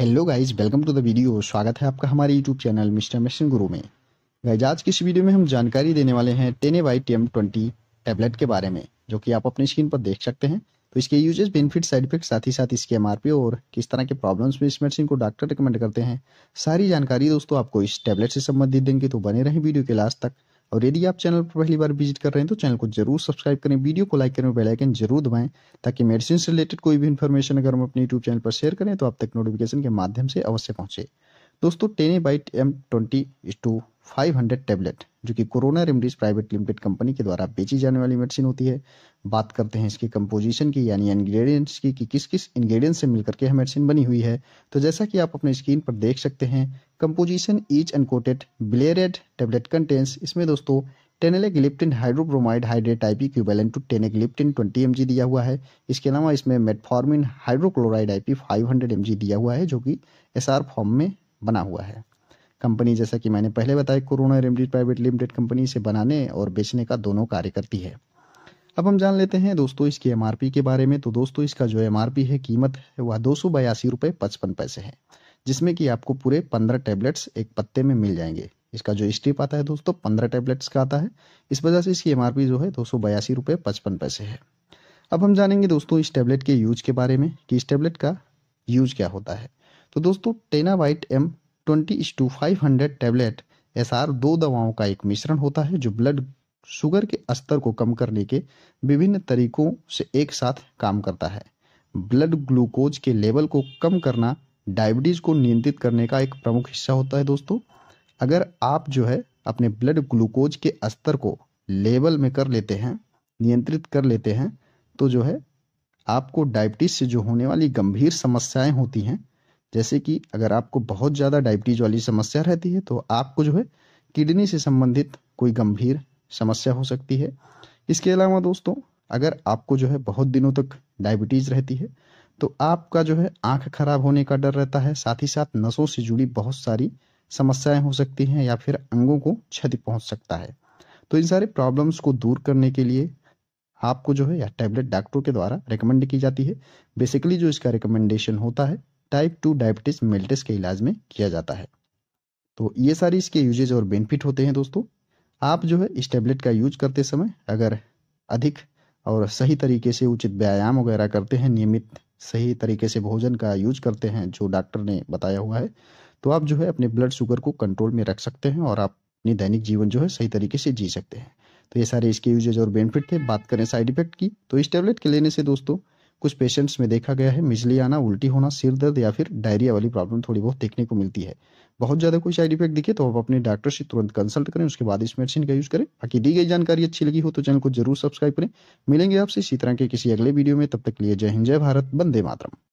hello guys welcome to the video स्वागत है आपका हमारे यूट्यूब चैनल मिस्टर मिशन गुरु में गाइज आज की इस वीडियो में हम जानकारी देने वाले हैं ten a by T M twenty tablet के बारे में जो कि आप अपनी स्क्रीन पर देख सकते हैं तो इसके यूजेस बेनिफिट साइड इफेक्ट साथ ही साथ इसके एमआरपी और किस तरह के प्रॉब्लम्स में इस मेडिसिन को डॉक्टर रिकमेंड करते हैं सारी जानकारी दोस्तों आपको इस टैबलेट से संबंधित देंगे तो बने रहें वीडियो के लास्ट तक और यदि आप चैनल पर पहली बार विजिट कर रहे हैं तो चैनल को जरूर सब्सक्राइब करें वीडियो को लाइक करें बेल आइकन जरूर दबाएं ताकि मेडिसिन से रिलेटेड कोई भी इन्फॉर्मेशन अगर हम अपने यूट्यूब चैनल पर शेयर करें तो आप तक नोटिफिकेशन के माध्यम से अवश्य पहुंचे दोस्तों ten bite M twenty two five hundred tablet जो कि corona remedies private limited company के द्वारा बेची जाने वाली मेडिसिन होती है बात करते हैं इसके कंपोजिशन की यानी इंग्रेडिएंट्स की कि किस किस इंग्रेडिएंट्स से मिलकर के यह मेडिसिन बनी हुई है तो जैसा कि आप अपने स्क्रीन पर देख सकते हैं composition each uncoated bilayered tablet contains इसमें दोस्तों teneligliptin hydrobromide hydrate IP equivalent to teneligliptin twenty M दिया हुआ है इसके अलावा इसमें metformin hydrochloride IP five hundred दिया हुआ है जो कि एस फॉर्म में बना हुआ है कंपनी जैसा कि मैंने पहले बताया corona remedy private limited company से बनाने और बेचने का दोनों कार्य करती है अब हम जान लेते हैं दोस्तों इसकी एम के बारे में तो दोस्तों इसका जो एम है कीमत है वह दो सौ बयासी रुपये पचपन पैसे है जिसमें कि आपको पूरे पंद्रह टेबलेट्स एक पत्ते में मिल जाएंगे इसका जो स्ट्रिप आता है दोस्तों पंद्रह टेबलेट्स का आता है इस वजह से इसकी एम जो है दो सौ बयासी रुपये पचपन पैसे है अब हम जानेंगे दोस्तों इस टैबलेट के यूज के बारे में कि इस टैबलेट का यूज क्या होता है तो दोस्तों टेनावाइट एम ट्वेंटी इस two five hundred tablet S R दो दवाओं का एक मिश्रण होता है जो ब्लड शुगर के स्तर को कम करने के विभिन्न तरीकों से एक साथ काम करता है ब्लड ग्लूकोज के लेवल को कम करना डायबिटीज को नियंत्रित करने का एक प्रमुख हिस्सा होता है दोस्तों अगर आप जो है अपने ब्लड ग्लूकोज के स्तर को लेवल में कर लेते हैं नियंत्रित कर लेते हैं तो जो है आपको डायबिटीज से जो होने वाली गंभीर समस्याएं होती हैं जैसे कि अगर आपको बहुत ज़्यादा डायबिटीज वाली समस्या रहती है तो आपको जो है किडनी से संबंधित कोई गंभीर समस्या हो सकती है इसके अलावा दोस्तों अगर आपको जो है बहुत दिनों तक डायबिटीज़ रहती है तो आपका जो है आँख खराब होने का डर रहता है साथ ही साथ नसों से जुड़ी बहुत सारी समस्याएं हो सकती हैं या फिर अंगों को क्षति पहुंच सकता है तो इन सारे प्रॉब्लम्स को दूर करने के लिए आपको जो है यह टैबलेट डॉक्टर के द्वारा रिकमेंड की जाती है बेसिकली जो इसका रिकमेंडेशन होता है टाइप टू डायबिटीज मेल्टिस के इलाज में किया जाता है तो ये सारी इसके यूजेज और बेनिफिट होते हैं दोस्तों आप जो है इस टेबलेट का यूज करते समय अगर अधिक और सही तरीके से उचित व्यायाम वगैरह करते हैं नियमित सही तरीके से भोजन का यूज करते हैं जो डॉक्टर ने बताया हुआ है तो आप जो है अपने ब्लड शुगर को कंट्रोल में रख सकते हैं और आप अपनी दैनिक जीवन जो है सही तरीके से जी सकते हैं तो ये सारे इसके यूजेज और बेनिफिट थे बात करें साइड इफेक्ट की तो इस टेबलेट के लेने से दोस्तों कुछ पेशेंट्स में देखा गया है मिजली आना उल्टी होना सिर दर्द या फिर डायरिया वाली प्रॉब्लम थोड़ी बहुत देखने को मिलती है बहुत ज़्यादा कोई साइड इफेक्ट दिखे तो आप अपने डॉक्टर से तुरंत कंसल्ट करें उसके बाद इस मेडिसिन का यूज़ करें बाकी दी गई जानकारी अच्छी लगी हो तो चैनल को जरूर सब्सक्राइब करें मिलेंगे आपसे इसी तरह के किसी अगले वीडियो में तब तक लिए जय हिंद जय भारत बंदे मातरम